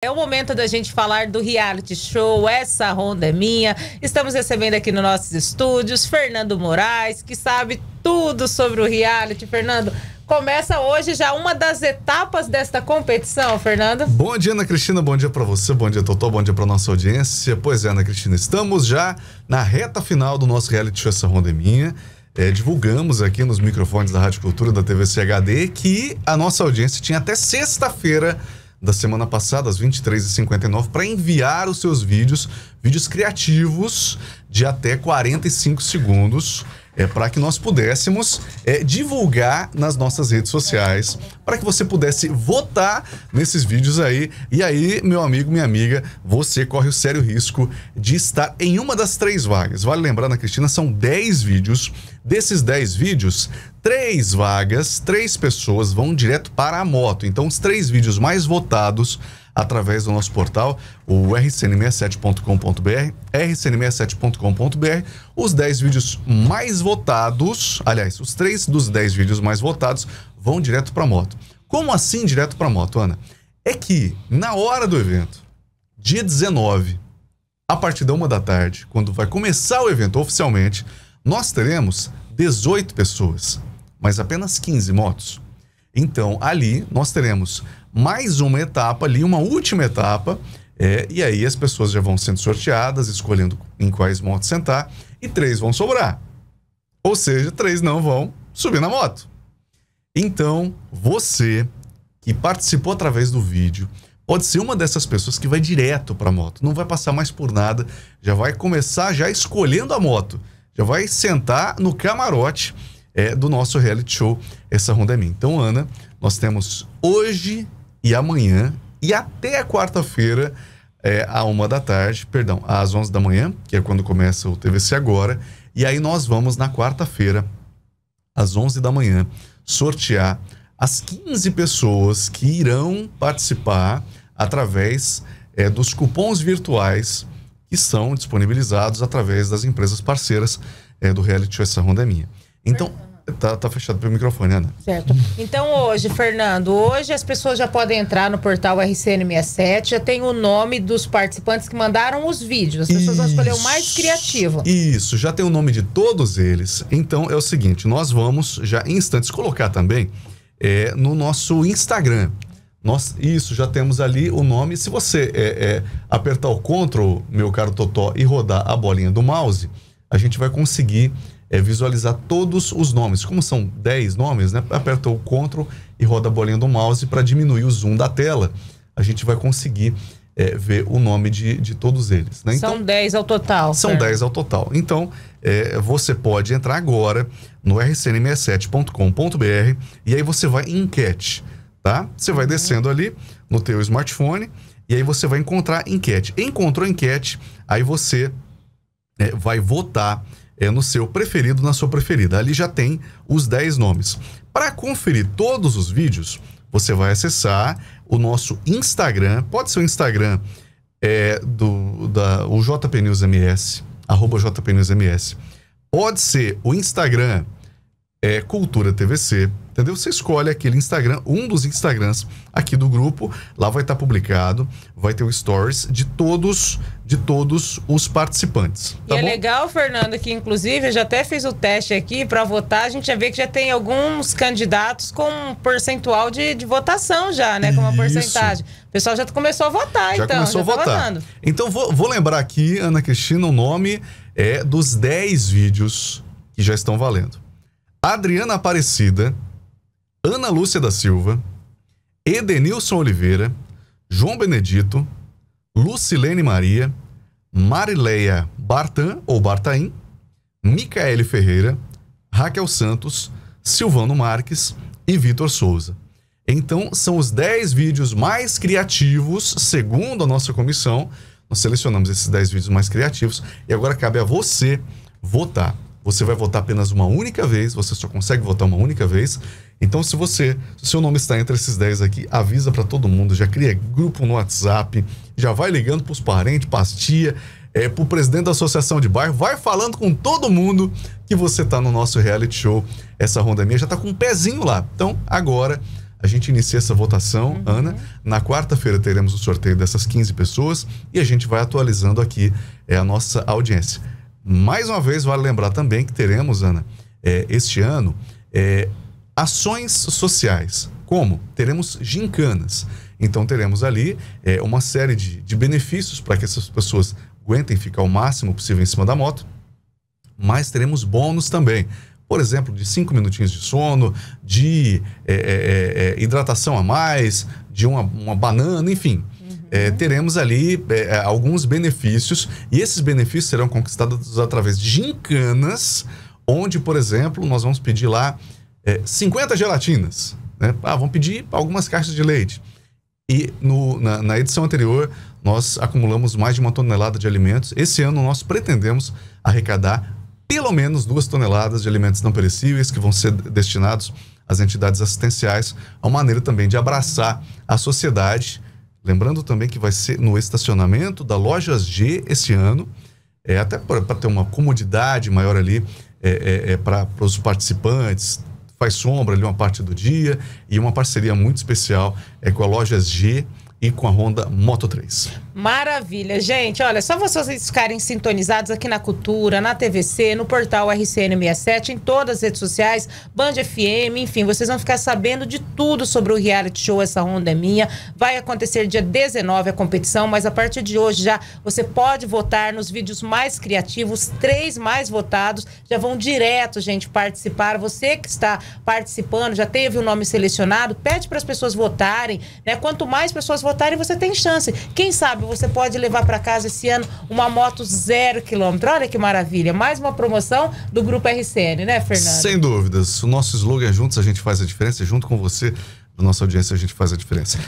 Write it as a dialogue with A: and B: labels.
A: É o momento da gente falar do reality show Essa Ronda é Minha. Estamos recebendo aqui nos nossos estúdios Fernando Moraes, que sabe tudo sobre o reality. Fernando, começa hoje já uma das etapas desta competição, Fernando.
B: Bom dia, Ana Cristina. Bom dia para você, bom dia, Totó, bom dia para nossa audiência. Pois é, Ana Cristina, estamos já na reta final do nosso reality show Essa Ronda é Minha. É, divulgamos aqui nos microfones da Rádio Cultura da TV CHD que a nossa audiência tinha até sexta-feira da semana passada, às 23h59, para enviar os seus vídeos, vídeos criativos de até 45 segundos é, para que nós pudéssemos é, divulgar nas nossas redes sociais, para que você pudesse votar nesses vídeos aí. E aí, meu amigo, minha amiga, você corre o sério risco de estar em uma das três vagas. Vale lembrar, na Cristina, são 10 vídeos. Desses 10 vídeos, três vagas, três pessoas vão direto para a moto. Então, os três vídeos mais votados através do nosso portal, o rcn67.com.br, rcn67.com.br, os 10 vídeos mais votados, aliás, os 3 dos 10 vídeos mais votados vão direto para moto. Como assim direto para moto, Ana? É que na hora do evento, dia 19, a partir da uma da tarde, quando vai começar o evento oficialmente, nós teremos 18 pessoas, mas apenas 15 motos. Então, ali nós teremos mais uma etapa ali, uma última etapa. É, e aí as pessoas já vão sendo sorteadas, escolhendo em quais motos sentar, e três vão sobrar. Ou seja, três não vão subir na moto. Então, você que participou através do vídeo, pode ser uma dessas pessoas que vai direto para a moto, não vai passar mais por nada, já vai começar já escolhendo a moto, já vai sentar no camarote é, do nosso reality show Essa Ronda é Minha. Então, Ana, nós temos hoje e amanhã e até a quarta-feira, é, a uma da tarde, perdão, às 11 da manhã, que é quando começa o TVC Agora. E aí nós vamos na quarta-feira, às 11 da manhã, sortear as 15 pessoas que irão participar através é, dos cupons virtuais que são disponibilizados através das empresas parceiras é, do reality show Essa Ronda é Minha. Então, Tá, tá fechado pelo microfone, Ana.
A: Certo. Então hoje, Fernando, hoje as pessoas já podem entrar no portal RCN67, já tem o nome dos participantes que mandaram os vídeos. As pessoas isso, vão escolher o mais criativo. Isso,
B: já tem o nome de todos eles. Então é o seguinte, nós vamos já em instantes colocar também é, no nosso Instagram. Nós, isso, já temos ali o nome. Se você é, é, apertar o Ctrl, meu caro Totó, e rodar a bolinha do mouse, a gente vai conseguir é, visualizar todos os nomes. Como são 10 nomes, né? Aperta o Ctrl e roda a bolinha do mouse para diminuir o zoom da tela. A gente vai conseguir é, ver o nome de, de todos eles. Né? Então,
A: são 10 ao total. São
B: 10 ao total. Então, é, você pode entrar agora no rcn67.com.br e aí você vai em enquete, tá? Você vai uhum. descendo ali no teu smartphone e aí você vai encontrar enquete. Encontrou enquete, aí você é, vai votar é, no seu preferido, na sua preferida. Ali já tem os 10 nomes. Para conferir todos os vídeos, você vai acessar o nosso Instagram, pode ser o Instagram é, do da, o JPNewsMS, arroba JPNewsMS. Pode ser o Instagram é, Cultura TVC, entendeu? Você escolhe aquele Instagram, um dos Instagrams aqui do grupo, lá vai estar tá publicado, vai ter o stories de todos, de todos os participantes. Tá e é bom? é
A: legal, Fernando, que inclusive eu já até fiz o teste aqui para votar, a gente já vê que já tem alguns candidatos com um percentual de, de votação já, né? Com uma Isso. porcentagem. O pessoal já começou a votar, já então. Começou já a tá votar. Votando.
B: Então vou, vou lembrar aqui, Ana Cristina, o nome é dos 10 vídeos que já estão valendo. Adriana Aparecida, Ana Lúcia da Silva, Edenilson Oliveira, João Benedito, Lucilene Maria, Marileia Bartan ou Bartaim, Micaele Ferreira, Raquel Santos, Silvano Marques e Vitor Souza. Então, são os 10 vídeos mais criativos, segundo a nossa comissão. Nós selecionamos esses 10 vídeos mais criativos e agora cabe a você votar. Você vai votar apenas uma única vez, você só consegue votar uma única vez. Então, se você, seu nome está entre esses 10 aqui, avisa para todo mundo, já cria grupo no WhatsApp, já vai ligando para os parentes, para as é, eh, para o presidente da associação de bairro, vai falando com todo mundo que você está no nosso reality show. Essa ronda minha já está com um pezinho lá. Então, agora a gente inicia essa votação, uhum. Ana. Na quarta-feira teremos o sorteio dessas 15 pessoas e a gente vai atualizando aqui é, a nossa audiência. Mais uma vez, vale lembrar também que teremos, Ana, é, este ano, é, ações sociais. Como? Teremos gincanas. Então, teremos ali é, uma série de, de benefícios para que essas pessoas aguentem ficar o máximo possível em cima da moto, mas teremos bônus também por exemplo, de cinco minutinhos de sono, de é, é, é, é hidratação a mais, de uma, uma banana, enfim é, teremos ali é, é, alguns benefícios, e esses benefícios serão conquistados através de gincanas, onde, por exemplo, nós vamos pedir lá é, 50 gelatinas. Né? Ah, vão pedir algumas caixas de leite. E no, na, na, edição anterior, nós acumulamos mais de uma tonelada de alimentos. Esse ano, nós pretendemos arrecadar pelo menos duas toneladas de alimentos não perecíveis que vão ser destinados às entidades assistenciais. a maneira também de abraçar a sociedade Lembrando também que vai ser no estacionamento da Lojas G esse ano, é, até para ter uma comodidade maior ali é, é, é para os participantes. Faz sombra ali uma parte do dia e uma parceria muito especial é com a Lojas G e com a Honda Moto 3.
A: Maravilha, gente. Olha, só vocês ficarem sintonizados aqui na Cultura, na TVC, no portal RCN67, em todas as redes sociais, Band FM, enfim, vocês vão ficar sabendo de tudo sobre o reality show Essa Onda é Minha. Vai acontecer dia 19 a competição, mas a partir de hoje já você pode votar nos vídeos mais criativos, três mais votados, já vão direto, gente, participar. Você que está participando, já teve o nome selecionado, pede para as pessoas votarem, né? Quanto mais pessoas votarem, você tem chance. Quem sabe você pode levar para casa esse ano uma moto zero quilômetro. Olha que maravilha. Mais uma promoção do Grupo RCN, né, Fernando? Sem
B: dúvidas. O nosso slogan é Juntos a gente faz a diferença. Junto com você, da nossa audiência, a gente faz a diferença.